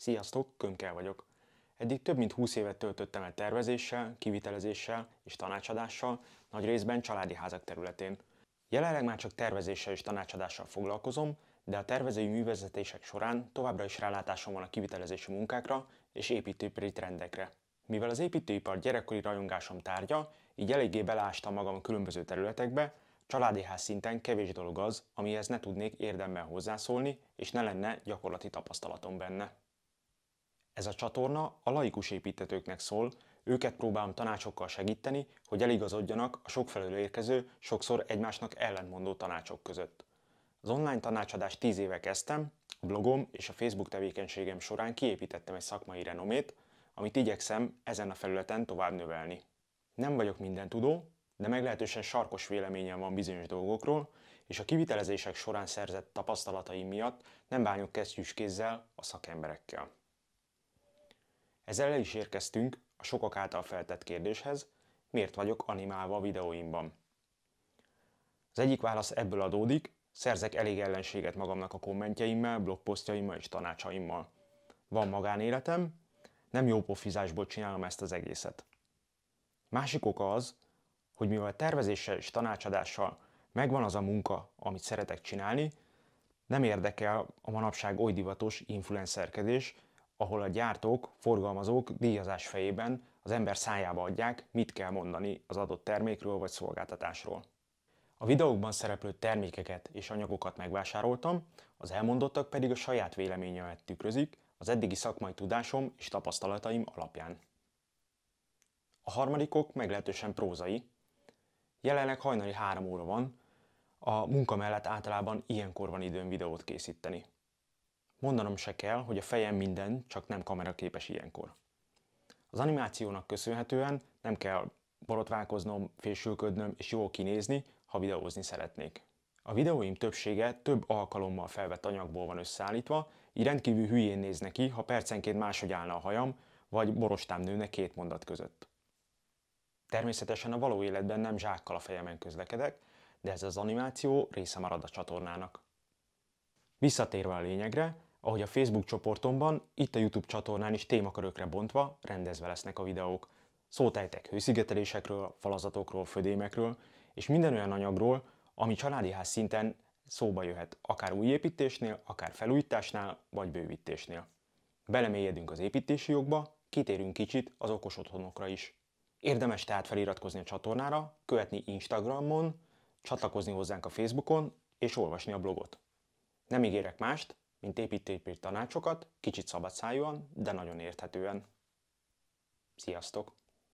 Sziasztok, Kömkel vagyok. Eddig több mint 20 évet töltöttem el tervezéssel, kivitelezéssel és tanácsadással, nagy részben családi házak területén. Jelenleg már csak tervezéssel és tanácsadással foglalkozom, de a tervezői művezetések során továbbra is rálátásom van a kivitelezési munkákra és építőipari trendekre. Mivel az építőipar gyerekkori rajongásom tárgya, így eléggé belástam magam különböző területekbe, családi ház szinten kevés dolog az, amihez ne tudnék érdemben hozzászólni, és ne lenne gyakorlati tapasztalatom benne. Ez a csatorna a laikus építetőknek szól, őket próbálom tanácsokkal segíteni, hogy eligazodjanak a sokfelől érkező, sokszor egymásnak ellentmondó tanácsok között. Az online tanácsadást 10 éve kezdtem, a blogom és a Facebook tevékenységem során kiépítettem egy szakmai renomét, amit igyekszem ezen a felületen tovább növelni. Nem vagyok minden tudó, de meglehetősen sarkos véleményem van bizonyos dolgokról, és a kivitelezések során szerzett tapasztalataim miatt nem bánjuk kesztyűs kézzel a szakemberekkel. Ezzel el is érkeztünk a sokak által feltett kérdéshez, miért vagyok animálva a videóimban. Az egyik válasz ebből adódik, szerzek elég ellenséget magamnak a kommentjeimmel, blogposztjaimmal és tanácsaimmal. Van magánéletem, nem jó pofizásból csinálom ezt az egészet. Másik oka az, hogy mivel tervezéssel és tanácsadással megvan az a munka, amit szeretek csinálni, nem érdekel a manapság oly divatos influencerkedés, ahol a gyártók, forgalmazók díjazás fejében az ember szájába adják, mit kell mondani az adott termékről vagy szolgáltatásról. A videókban szereplő termékeket és anyagokat megvásároltam, az elmondottak pedig a saját véleményemet tükrözik, az eddigi szakmai tudásom és tapasztalataim alapján. A harmadikok meglehetősen prózai. Jelenleg hajnali 3 óra van, a munka mellett általában ilyenkor van időm videót készíteni. Mondanom se kell, hogy a fejem minden, csak nem kameraképes ilyenkor. Az animációnak köszönhetően nem kell borotválkoznom, fésülködnöm és jól kinézni, ha videózni szeretnék. A videóim többsége több alkalommal felvett anyagból van összeállítva, így rendkívül hülyén néz neki, ha percenként máshogy állna a hajam, vagy borostám nőne két mondat között. Természetesen a való életben nem zsákkal a fejemen közlekedek, de ez az animáció része marad a csatornának. Visszatérve a lényegre, ahogy a Facebook csoportomban, itt a YouTube csatornán is témakörökre bontva rendezve lesznek a videók. Szótejtek hőszigetelésekről, falazatokról, födémekről, és minden olyan anyagról, ami családi ház szinten szóba jöhet, akár új építésnél, akár felújításnál, vagy bővítésnél. Belemélyedünk az építési jogba, kitérünk kicsit az okos otthonokra is. Érdemes tehát feliratkozni a csatornára, követni Instagramon, csatlakozni hozzánk a Facebookon, és olvasni a blogot. Nem ígérek mást, mint építépír tanácsokat, kicsit szabadszájúan, de nagyon érthetően. Sziasztok!